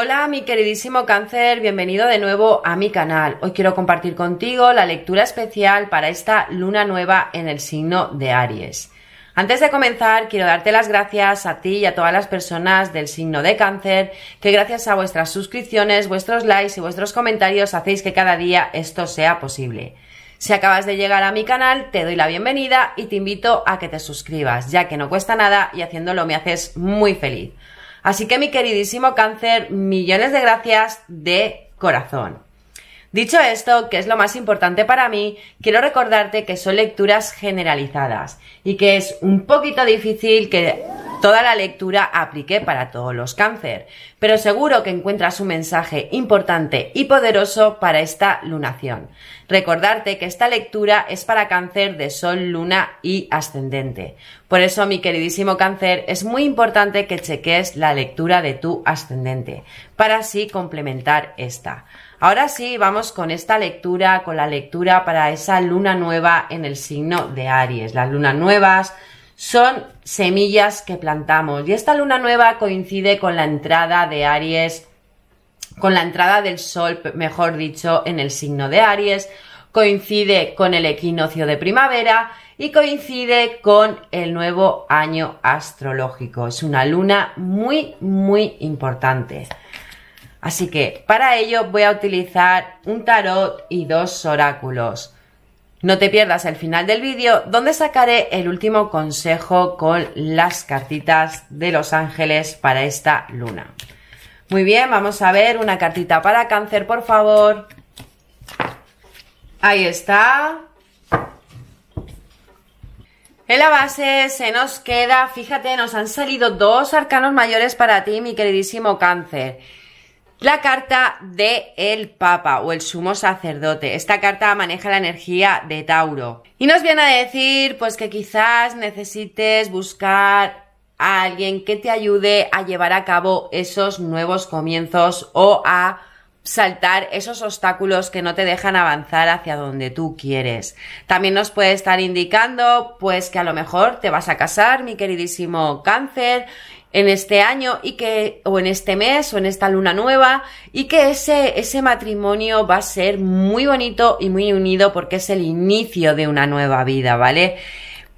Hola mi queridísimo cáncer, bienvenido de nuevo a mi canal. Hoy quiero compartir contigo la lectura especial para esta luna nueva en el signo de Aries. Antes de comenzar, quiero darte las gracias a ti y a todas las personas del signo de cáncer, que gracias a vuestras suscripciones, vuestros likes y vuestros comentarios hacéis que cada día esto sea posible. Si acabas de llegar a mi canal, te doy la bienvenida y te invito a que te suscribas, ya que no cuesta nada y haciéndolo me haces muy feliz. Así que mi queridísimo cáncer, millones de gracias de corazón. Dicho esto, que es lo más importante para mí, quiero recordarte que son lecturas generalizadas y que es un poquito difícil que Toda la lectura apliqué para todos los cáncer, pero seguro que encuentras un mensaje importante y poderoso para esta lunación. Recordarte que esta lectura es para cáncer de sol, luna y ascendente. Por eso, mi queridísimo cáncer, es muy importante que cheques la lectura de tu ascendente, para así complementar esta. Ahora sí, vamos con esta lectura, con la lectura para esa luna nueva en el signo de Aries. Las lunas nuevas son semillas que plantamos. Y esta luna nueva coincide con la entrada de Aries, con la entrada del Sol, mejor dicho, en el signo de Aries, coincide con el equinoccio de primavera y coincide con el nuevo año astrológico. Es una luna muy, muy importante. Así que para ello voy a utilizar un tarot y dos oráculos. No te pierdas el final del vídeo donde sacaré el último consejo con las cartitas de los ángeles para esta luna. Muy bien, vamos a ver una cartita para cáncer, por favor. Ahí está. En la base se nos queda, fíjate, nos han salido dos arcanos mayores para ti, mi queridísimo cáncer. La carta de el Papa o el sumo sacerdote. Esta carta maneja la energía de Tauro. Y nos viene a decir pues que quizás necesites buscar a alguien que te ayude a llevar a cabo esos nuevos comienzos o a saltar esos obstáculos que no te dejan avanzar hacia donde tú quieres. También nos puede estar indicando pues que a lo mejor te vas a casar, mi queridísimo cáncer, en este año y que o en este mes o en esta luna nueva y que ese ese matrimonio va a ser muy bonito y muy unido porque es el inicio de una nueva vida, ¿vale?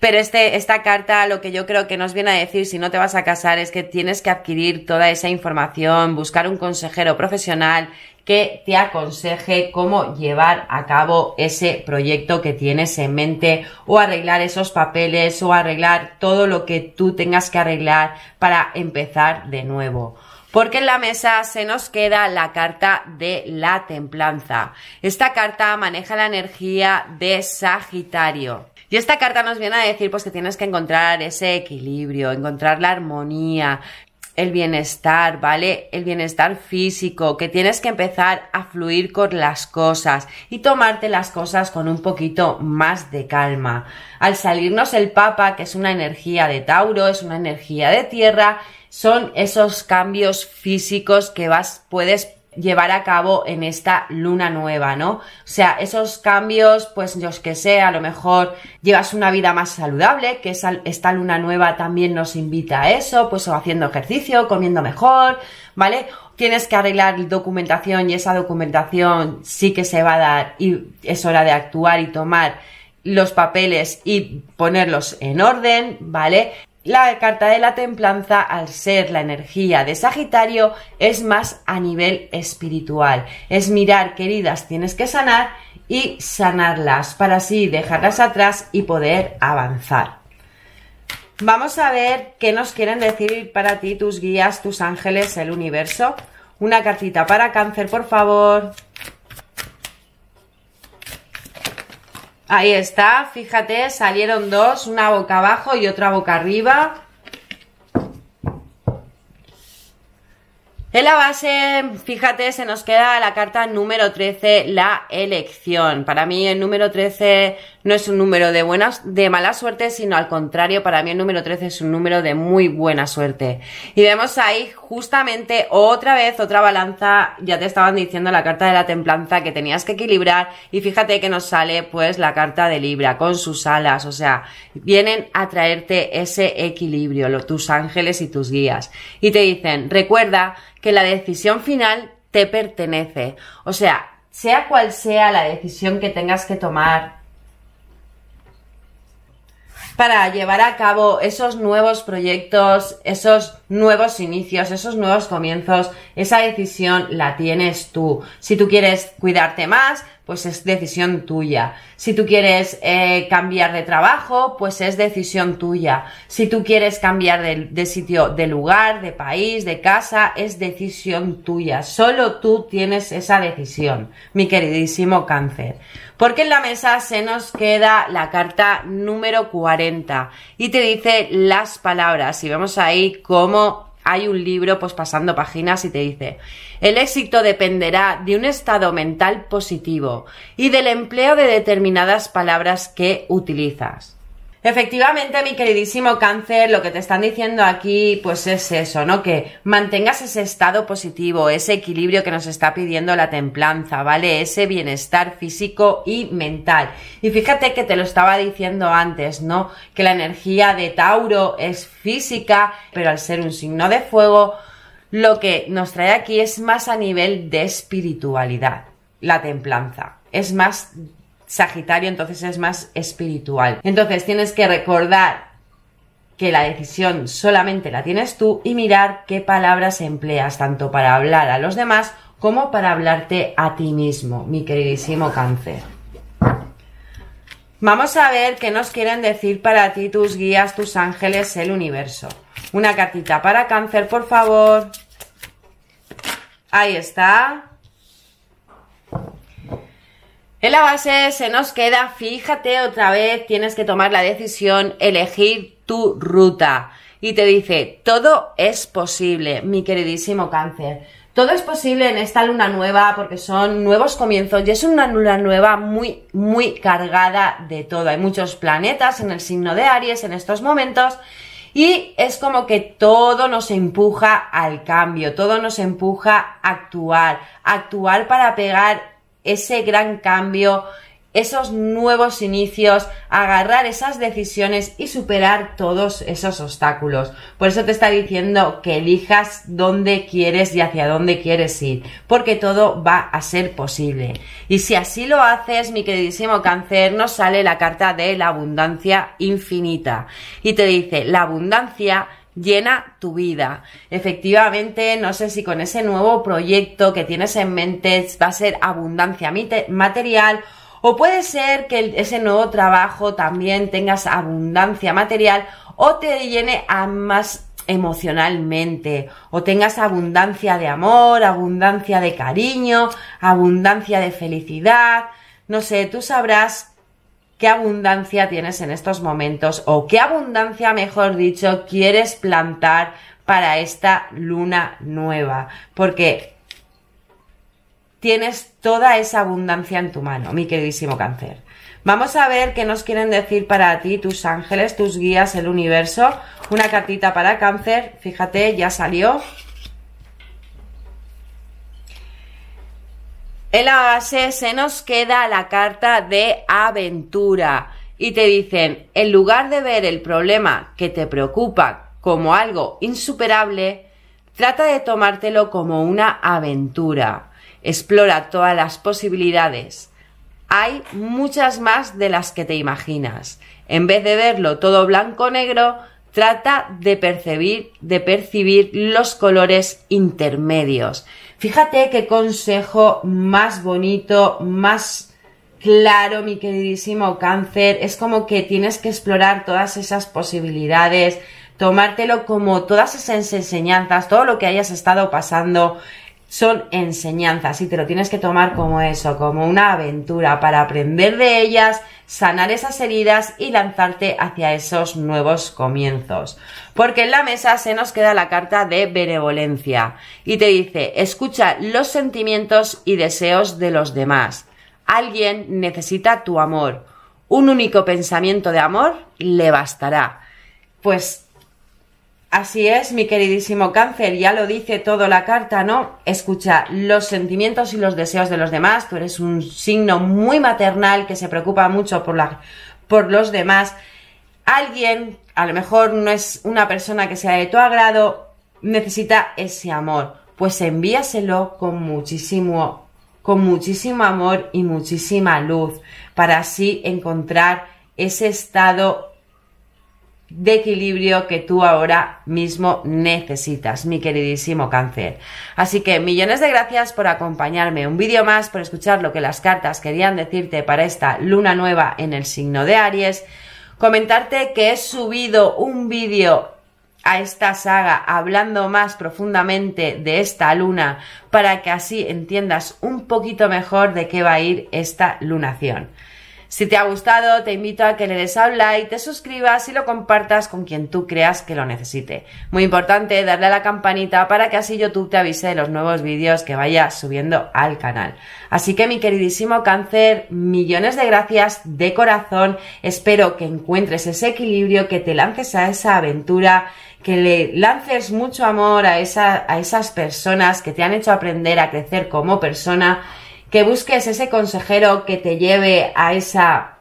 Pero este, esta carta lo que yo creo que nos viene a decir si no te vas a casar es que tienes que adquirir toda esa información, buscar un consejero profesional que te aconseje cómo llevar a cabo ese proyecto que tienes en mente o arreglar esos papeles o arreglar todo lo que tú tengas que arreglar para empezar de nuevo porque en la mesa se nos queda la carta de la templanza. Esta carta maneja la energía de Sagitario. Y esta carta nos viene a decir pues que tienes que encontrar ese equilibrio, encontrar la armonía, el bienestar, ¿vale? El bienestar físico, que tienes que empezar a fluir con las cosas y tomarte las cosas con un poquito más de calma. Al salirnos el Papa, que es una energía de Tauro, es una energía de tierra, son esos cambios físicos que vas, puedes llevar a cabo en esta luna nueva, ¿no? O sea, esos cambios, pues los que sea a lo mejor llevas una vida más saludable, que esta luna nueva también nos invita a eso, pues haciendo ejercicio, comiendo mejor, ¿vale? Tienes que arreglar documentación y esa documentación sí que se va a dar y es hora de actuar y tomar los papeles y ponerlos en orden, ¿vale? La carta de la templanza, al ser la energía de Sagitario, es más a nivel espiritual. Es mirar queridas, tienes que sanar y sanarlas para así dejarlas atrás y poder avanzar. Vamos a ver qué nos quieren decir para ti tus guías, tus ángeles, el universo. Una cartita para cáncer, por favor. Ahí está, fíjate, salieron dos, una boca abajo y otra boca arriba. En la base, fíjate, se nos queda la carta número 13, la elección. Para mí el número 13 no es un número de buenas, de mala suerte, sino al contrario, para mí el número 13 es un número de muy buena suerte. Y vemos ahí justamente otra vez otra balanza, ya te estaban diciendo la carta de la templanza que tenías que equilibrar y fíjate que nos sale pues la carta de Libra con sus alas, o sea, vienen a traerte ese equilibrio, tus ángeles y tus guías. Y te dicen, recuerda que la decisión final te pertenece, o sea, sea cual sea la decisión que tengas que tomar, para llevar a cabo esos nuevos proyectos, esos nuevos inicios, esos nuevos comienzos. Esa decisión la tienes tú. Si tú quieres cuidarte más, pues es decisión tuya. Si tú quieres eh, cambiar de trabajo, pues es decisión tuya. Si tú quieres cambiar de, de sitio, de lugar, de país, de casa, es decisión tuya. Solo tú tienes esa decisión, mi queridísimo cáncer. Porque en la mesa se nos queda la carta número 40 y te dice las palabras y vemos ahí cómo hay un libro pues pasando páginas y te dice, el éxito dependerá de un estado mental positivo y del empleo de determinadas palabras que utilizas. Efectivamente, mi queridísimo cáncer, lo que te están diciendo aquí, pues es eso, ¿no? Que mantengas ese estado positivo, ese equilibrio que nos está pidiendo la templanza, ¿vale? Ese bienestar físico y mental. Y fíjate que te lo estaba diciendo antes, ¿no? Que la energía de Tauro es física, pero al ser un signo de fuego, lo que nos trae aquí es más a nivel de espiritualidad, la templanza. Es más Sagitario entonces es más espiritual. Entonces tienes que recordar que la decisión solamente la tienes tú y mirar qué palabras empleas tanto para hablar a los demás como para hablarte a ti mismo, mi queridísimo cáncer. Vamos a ver qué nos quieren decir para ti tus guías, tus ángeles, el universo. Una cartita para cáncer, por favor. Ahí está. En la base se nos queda, fíjate otra vez, tienes que tomar la decisión, elegir tu ruta. Y te dice, todo es posible, mi queridísimo cáncer. Todo es posible en esta luna nueva porque son nuevos comienzos y es una luna nueva muy, muy cargada de todo. Hay muchos planetas en el signo de Aries en estos momentos y es como que todo nos empuja al cambio, todo nos empuja a actuar, actuar para pegar ese gran cambio, esos nuevos inicios, agarrar esas decisiones y superar todos esos obstáculos. Por eso te está diciendo que elijas dónde quieres y hacia dónde quieres ir, porque todo va a ser posible. Y si así lo haces, mi queridísimo cáncer, nos sale la carta de la abundancia infinita y te dice, la abundancia llena tu vida. Efectivamente, no sé si con ese nuevo proyecto que tienes en mente va a ser abundancia material o puede ser que ese nuevo trabajo también tengas abundancia material o te llene a más emocionalmente o tengas abundancia de amor, abundancia de cariño, abundancia de felicidad. No sé, tú sabrás qué abundancia tienes en estos momentos o qué abundancia, mejor dicho, quieres plantar para esta luna nueva. Porque tienes toda esa abundancia en tu mano, mi queridísimo cáncer. Vamos a ver qué nos quieren decir para ti tus ángeles, tus guías, el universo. Una cartita para cáncer, fíjate, ya salió. En la base se nos queda la carta de aventura y te dicen, en lugar de ver el problema que te preocupa como algo insuperable, trata de tomártelo como una aventura. Explora todas las posibilidades. Hay muchas más de las que te imaginas. En vez de verlo todo blanco-negro, trata de percibir, de percibir los colores intermedios. Fíjate qué consejo más bonito, más claro, mi queridísimo cáncer. Es como que tienes que explorar todas esas posibilidades, tomártelo como todas esas enseñanzas, todo lo que hayas estado pasando, son enseñanzas y te lo tienes que tomar como eso, como una aventura para aprender de ellas, sanar esas heridas y lanzarte hacia esos nuevos comienzos. Porque en la mesa se nos queda la carta de benevolencia y te dice, escucha los sentimientos y deseos de los demás. Alguien necesita tu amor. Un único pensamiento de amor le bastará. Pues Así es, mi queridísimo cáncer, ya lo dice todo la carta, ¿no? Escucha los sentimientos y los deseos de los demás, tú eres un signo muy maternal que se preocupa mucho por, por los demás. Alguien, a lo mejor no es una persona que sea de tu agrado, necesita ese amor. Pues envíaselo con muchísimo, con muchísimo amor y muchísima luz para así encontrar ese estado de equilibrio que tú ahora mismo necesitas, mi queridísimo cáncer. Así que millones de gracias por acompañarme. Un vídeo más, por escuchar lo que las cartas querían decirte para esta luna nueva en el signo de Aries. Comentarte que he subido un vídeo a esta saga hablando más profundamente de esta luna para que así entiendas un poquito mejor de qué va a ir esta lunación. Si te ha gustado, te invito a que le des a like, te suscribas y lo compartas con quien tú creas que lo necesite. Muy importante, darle a la campanita para que así YouTube te avise de los nuevos vídeos que vaya subiendo al canal. Así que mi queridísimo cáncer, millones de gracias de corazón. Espero que encuentres ese equilibrio, que te lances a esa aventura que le lances mucho amor a esas personas que te han hecho aprender a crecer como persona que busques ese consejero que te lleve a esa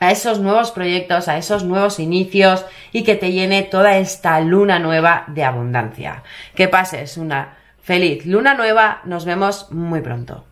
a esos nuevos proyectos, a esos nuevos inicios y que te llene toda esta luna nueva de abundancia. Que pases una feliz luna nueva, nos vemos muy pronto.